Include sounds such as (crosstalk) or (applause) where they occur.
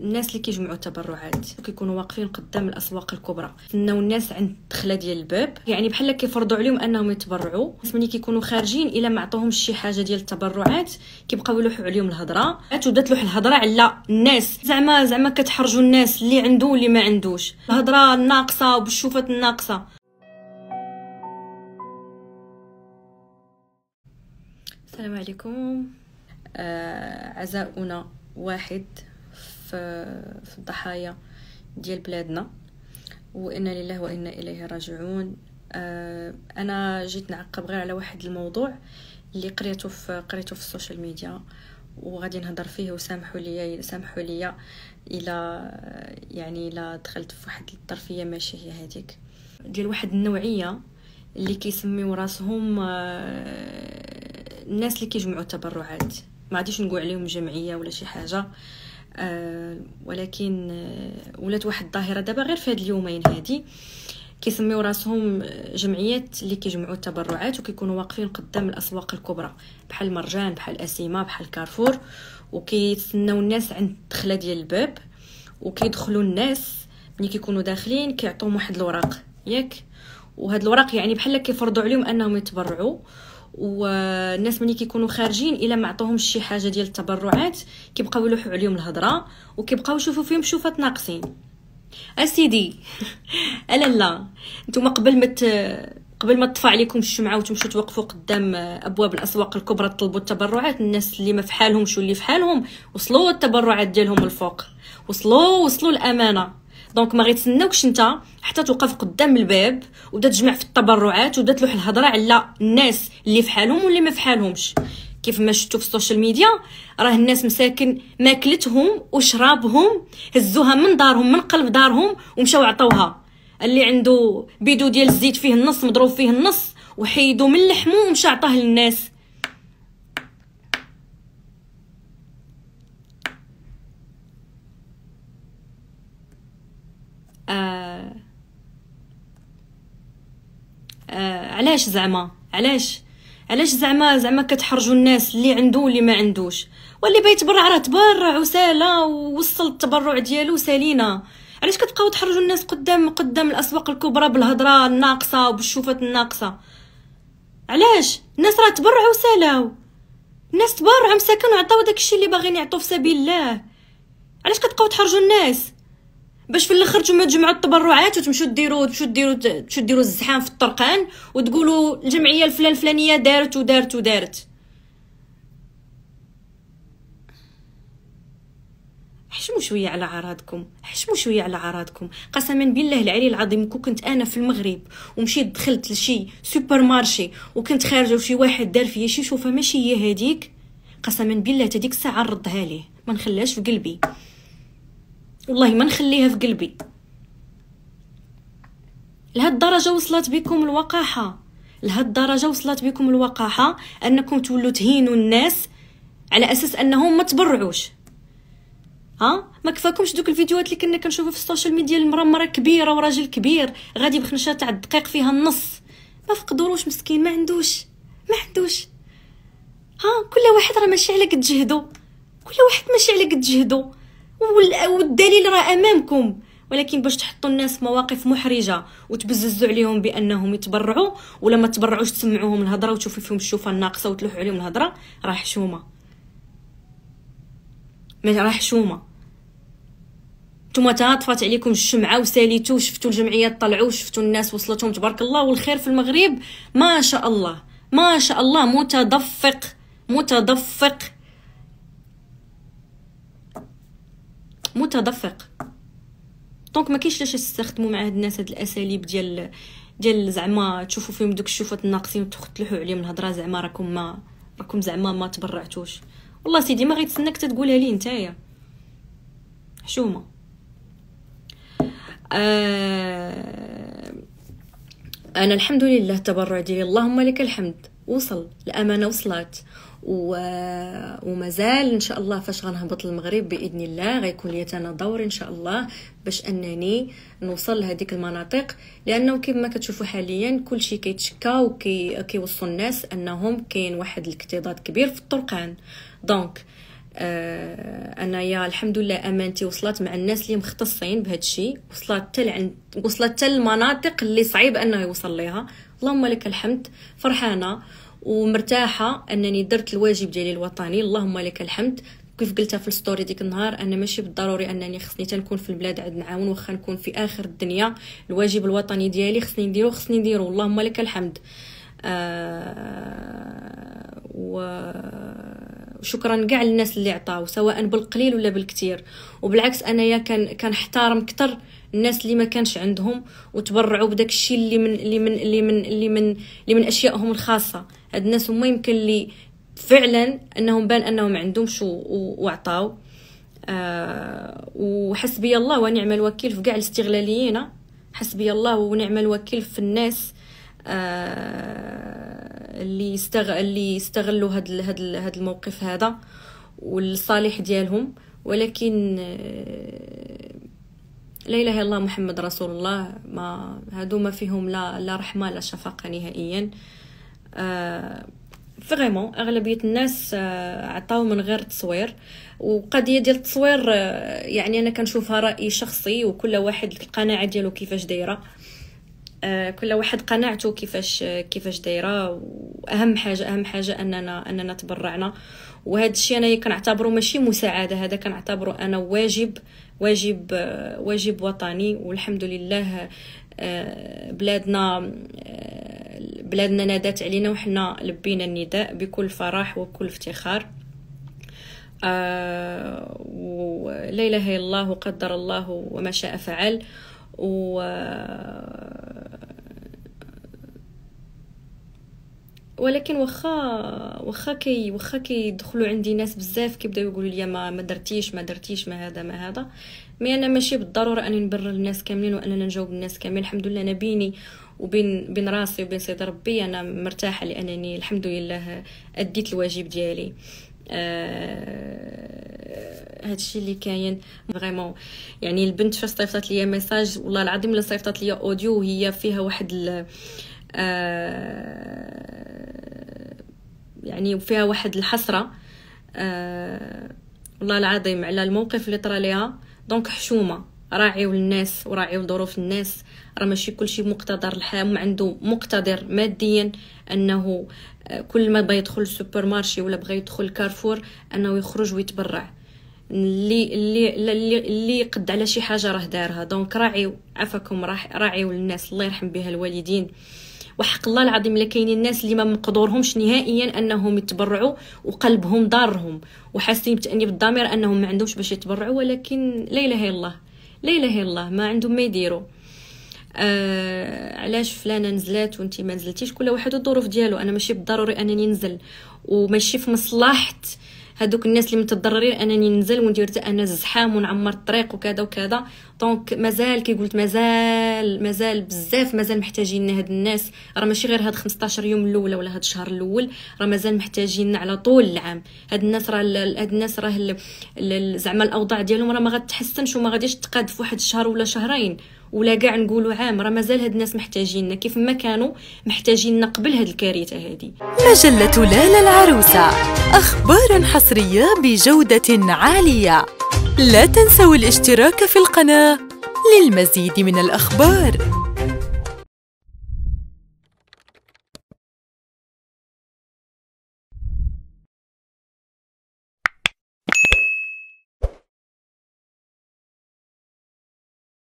الناس اللي كيجمعوا التبرعات كيكونوا واقفين قدام الاسواق الكبرى انه الناس عند الدخله ديال الباب يعني بحال كيفرضوا عليهم انهم يتبرعوا ملي كيكونوا خارجين الا ما عطوهمش شي حاجه ديال التبرعات كيبقاو يلوحوا عليهم الهضره عاد تبدا تلوح الهضره على الناس زعما زعما كتحرجوا الناس اللي عنده واللي ما عندوش الهضره الناقصه وبالشوفات الناقصه السلام عليكم آه عزاؤنا واحد في الضحايا ديال بلادنا وإنا لله وإنا إليه راجعون آه، أنا جيت نعقب غير على واحد الموضوع اللي قريته في قريته في السوشيال ميديا وغادي نهضر فيه وسامحوا لي سامحوا لي الى يعني الى دخلت في واحد الطرفيه ماشي هي هذيك ديال واحد النوعيه اللي كيسميو راسهم آه، الناس اللي كيجمعوا التبرعات ما عاديش نقول عليهم جمعيه ولا شي حاجه آه، ولكن آه، ولات واحد الظاهره دابا غير في هاد اليومين هادي كيسميو راسهم جمعيات اللي كيجمعوا التبرعات وكيكونوا واقفين قدام الاسواق الكبرى بحال مرجان بحال اسيما بحال كارفور وكيتسناو الناس عند الدخله ديال الباب وكيدخلوا الناس ملي كيكونوا داخلين كيعطيوهم واحد الوراق ياك وهاد الوراق يعني بحال كيفرضوا عليهم انهم يتبرعوا والناس ملي كيكونوا خارجين الا ما عطوهمش شي حاجه ديال التبرعات كيبقاو يلوحوا عليهم الهضره وكيبقاو يشوفوا فيهم شوفات ناقصين اسيدي (laughs) الا لا نتوما قبل ما مت... قبل ما تطفى عليكم الشمعه وتمشوا توقفوا قدام ابواب الاسواق الكبرى تطلبوا التبرعات الناس اللي ما في حالهمش واللي في حالهم وصلوا التبرعات ديالهم الفوق وصلوا وصلوا الامانه دونك ما غيتسناوكش انت حتى توقف قدام الباب وبدا تجمع في التبرعات وبدا تلوح الهضره على الناس اللي فحالهم واللي ما حالهمش كيف ما شفتوا في السوشيال ميديا راه الناس مساكن ماكلتهم وشرابهم هزوها من دارهم من قلب دارهم ومشاو عطوها اللي عنده بيدو ديال الزيت فيه النص مضروب فيه النص وحيدو من لحمو ومشى عطاه للناس آه علاش زعما علاش علاش زعما زعما كتحرجوا الناس اللي عنده واللي ما عندوش واللي تبرع راه تبرع وسالا ووصل التبرع ديالو سالينا علاش كتبقاو تحرجوا الناس قدام قدام الاسواق الكبرى بالهضره الناقصه وبالشوفات الناقصه علاش الناس راه تبرعوا وسالاو الناس تبرعوا مساكن وعطاو داكشي اللي باغيين يعطوه في سبيل الله علاش كتبقاو تحرجوا الناس باش في الاخر نتوما تجمعوا التبرعات وتمشوا ديروا تمشوا ديروا تمشوا ديروا الزحام في الطرقان وتقولوا الجمعيه الفلان الفلانيه دارت ودارت ودارت حشموا شويه على عراضكم حشموا شويه على عراضكم قسما بالله العلي العظيم كون كنت انا في المغرب ومشيت دخلت لشي سوبر مارشي وكنت خارجه وشي واحد دار فيا شي شوفه ماشي هي هذيك قسما بالله تديك الساعه نردها ليه ما نخليهاش في قلبي والله ما نخليها في قلبي لهاد الدرجة وصلت بكم الوقاحة لهاد الدرجة وصلت بكم الوقاحة أنكم تولوا تهينوا الناس على أساس أنهم ما تبرعوش ها ما كفاكمش دوك الفيديوهات اللي كنا كنشوفو في السوشيال ميديا المرا مرة كبيره وراجل كبير غادي بخنشه تاع الدقيق فيها النص ما فقدروش مسكين ما عندوش ما عندوش ها كل واحد راه ماشي على قد جهدو كل واحد ماشي على قد جهدو والدليل راه امامكم ولكن باش تحطوا الناس في مواقف محرجه وتبززوا عليهم بانهم يتبرعوا ولا ما تبرعوش تسمعوهم الهضره وتشوفوا فيهم الشوفه الناقصه وتلوحوا عليهم الهضره راه حشومه راه حشومه نتوما تاطفات عليكم الشمعه وساليتو شفتوا الجمعيات طلعوا شفتوا الناس وصلتهم تبارك الله والخير في المغرب ما شاء الله ما شاء الله متدفق متدفق متدفق دونك ما كاينش لاش تستخدموا مع هاد الناس هاد الاساليب ديال ديال زعما تشوفوا فيهم دوك الشوفات الناقصين وتختلحوا عليهم الهضره زعما راكم ما راكم زعما ما تبرعتوش والله سيدي ما غيتسناك تقولها لي نتايا حشومه آه انا الحمد لله التبرع ديالي اللهم لك الحمد وصل الامانه وصلت ومازال ان شاء الله فاش غنهبط المغرب باذن الله غيكون لي انا دور ان شاء الله باش انني نوصل لهذيك المناطق لانه كما كتشوفوا حاليا كل شيء كيتشكى وكيوصل الناس انهم كاين واحد الاكتظاظ كبير في الطرقان دونك آه انايا الحمد لله امانتي وصلت مع الناس اللي مختصين بهذا الشيء وصلت حتى لعند وصلت حتى المناطق اللي صعيب انه يوصل ليها اللهم لك الحمد فرحانه ومرتاحه انني درت الواجب ديالي الوطني اللهم لك الحمد كيف قلتها في الستوري ديك النهار انا ماشي بالضروري انني خصني تنكون في البلاد عاد نعاون واخا نكون في اخر الدنيا الواجب الوطني ديالي خصني نديرو خصني نديرو اللهم لك الحمد آه و كاع للناس اللي عطاو سواء بالقليل ولا بالكثير وبالعكس انايا كان كنحتارم كثر الناس اللي ما كانش عندهم وتبرعوا بداك الشيء اللي من اللي من اللي من اللي من اللي من اشيائهم الخاصه هاد الناس هما يمكن لي فعلا انهم بان انهم عندهمش وعطاو آه وحسبي الله ونعم الوكيل في كاع الاستغلاليين حسبي الله ونعم الوكيل في الناس آه اللي استغ... اللي استغلوا هاد هاد هاد الموقف هذا والصالح ديالهم ولكن آه، لا اله الا الله محمد رسول الله ما هادو ما فيهم لا لا رحمه لا شفقه نهائيا آه آه، فريمون اغلبيه الناس آه، عطاو من غير تصوير وقضيه ديال التصوير آه، يعني انا كنشوفها راي شخصي وكل واحد القناعه ديالو كيفاش دايره كل واحد قناعته كيفاش كيفاش دايره واهم حاجه اهم حاجه اننا اننا تبرعنا وهذا الشيء انا كنعتبره ماشي مساعده هذا كنعتبره انا واجب واجب واجب وطني والحمد لله بلادنا بلادنا نادات علينا وحنا لبينا النداء بكل فرح وكل افتخار آه لا اله الا الله وقدر الله وما شاء فعل و آه، ولكن واخا واخا كي واخا كيدخلوا عندي ناس بزاف كيبداو يقولوا لي ما ما درتيش ما درتيش ما هذا ما هذا مي انا ماشي بالضروره اني نبرر الناس كاملين وانا نجاوب الناس كاملين الحمد لله انا بيني وبين بين راسي وبين سيد ربي انا مرتاحه لانني الحمد لله اديت الواجب ديالي آه هادشي اللي كاين فريمون يعني البنت فاش صيفطت ليا ميساج والله العظيم الا صيفطت ليا اوديو وهي فيها واحد آه يعني وفيها واحد الحسرة أه والله العظيم على الموقف اللي طرا ليها دونك حشومة راعيو للناس وراعيو ظروف الناس راه ماشي كلشي مقتدر الحام عنده مقتدر ماديا انه آه، كل ما بغى يدخل السوبر مارشي ولا بغى يدخل كارفور انه يخرج ويتبرع اللي اللي اللي, اللي يقد على شي حاجه راه دارها دونك راعيو عفاكم راعيو للناس الله يرحم بها الوالدين وحق الله العظيم الا كاينين الناس اللي ما مقدورهمش نهائيا انهم يتبرعوا وقلبهم ضارهم وحاسين بتانيب الضمير انهم ما عندهمش باش يتبرعوا ولكن لا اله الا الله لا اله الا الله ما عندهم ما يديروا آه علاش فلانه نزلات وانت ما نزلتيش كل واحد الظروف ديالو انا ماشي بالضروري انني ننزل وماشي في مصلحه هذوك الناس اللي متضررين انني ننزل وندير انا الزحام ونعمر الطريق وكذا وكذا دونك مازال كي قلت مازال مازال بزاف مازال محتاجين هاد الناس راه ماشي غير هاد 15 يوم الاولى ولا هاد الشهر الاول راه مازال محتاجين على طول العام هاد الناس راه هاد الناس راه زعما الاوضاع ديالهم راه ما غتحسنش وما غاديش تقاد في واحد الشهر ولا شهرين ولا كاع نقولوا عام راه مازال هاد الناس محتاجيننا كيف ما كانوا محتاجيننا قبل هاد الكارثه هادي مجله لالا العروسه اخبار حصريه بجوده عاليه لا تنسوا الاشتراك في القناه للمزيد من الاخبار